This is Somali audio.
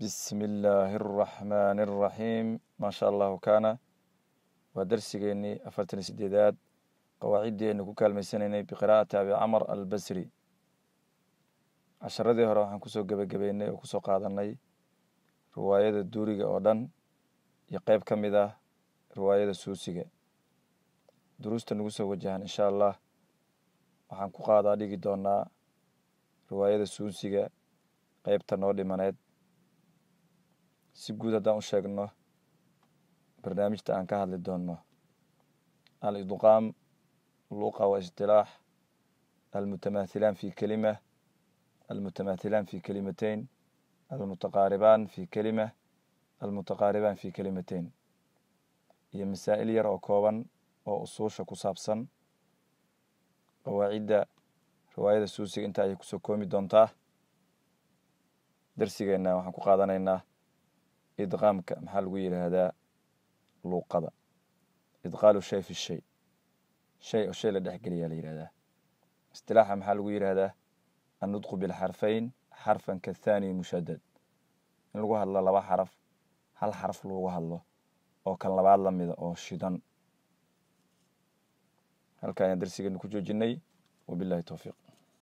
bismi illaahi araxmaani araxiim maasha allahu kaana waa darsigeenii afartan iyo sideedaad qawaaciddii aynu ku kaalmaysanaynay biqira'ati abi camar albasri casharadii hore waxaan kusoo gebagabeynay oo kusoo qaadanay riwaayada duuriga oo dhan iyo qeyb ka mid ah riwaayada suusiga duruusta nagu soo wajahan insha allah waxaan ku qaadaa dhigi doonaa riwaayada suusiga qeybta noo dhimaneed si guud haddaan u sheegno barnaamijta aan ka hadli doonno alidqaam luqa waistilaax istilaax almutamahilaan fi kelima almutamahilaan fi kelimateyn almutaqaaribaan fi kelima almutaqaaribaan fi kelimateyn iyo masaa'il yar oo kooban oo usuusha ku saabsan qawaacidda riwaayada suusiga intaa ayay kusoo koomi doontaa darsigeenna waxaan ku qaadanaynaa idqaamka maxaa lagu yidhaahdaa luuqada idqaalu shay fi shay shay oo shay la dhex dhexgeliyaa la yidhahdaa istilaaxa maxaa lagu yidhaahdaa annudqu bilxarfayn xarfan ka kathaani mushadad in lagu hadlo laba xaraf hal xaraf lagu hadlo oo kan labaad la mida oo shidan halka ayaan darsigeena ku joojinay wabilahi towfiiq